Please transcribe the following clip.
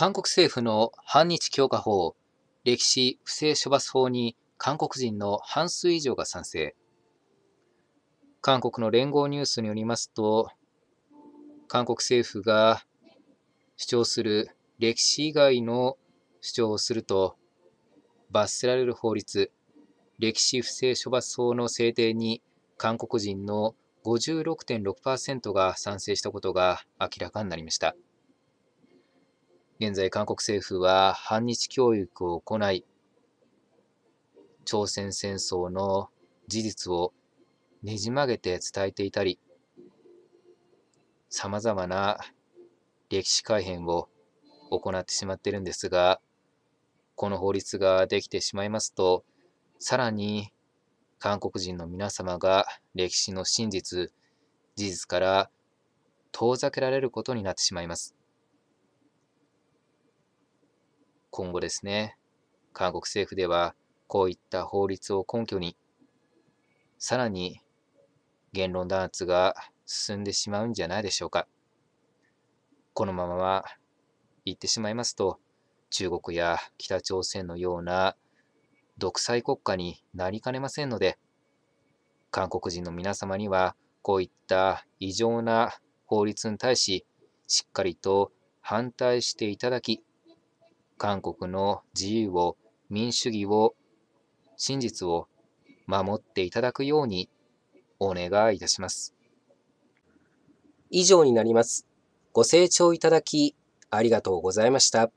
韓国政府の反日強化法、歴史不正処罰法に韓国人の半数以上が賛成。韓国の連合ニュースによりますと、韓国政府が主張する歴史以外の主張をすると罰せられる法律、歴史不正処罰法の制定に韓国人の56.6%が賛成したことが明らかになりました。現在、韓国政府は反日教育を行い、朝鮮戦争の事実をねじ曲げて伝えていたり、様々な歴史改変を行ってしまっているんですが、この法律ができてしまいますと、さらに韓国人の皆様が歴史の真実、事実から遠ざけられることになってしまいます。今後ですね、韓国政府ではこういった法律を根拠に、さらに言論弾圧が進んでしまうんじゃないでしょうか。このままは言ってしまいますと、中国や北朝鮮のような独裁国家になりかねませんので、韓国人の皆様には、こういった異常な法律に対し、しっかりと反対していただき、韓国の自由を、民主主義を、真実を守っていただくようにお願いいたします。以上になります。ご清聴いただきありがとうございました。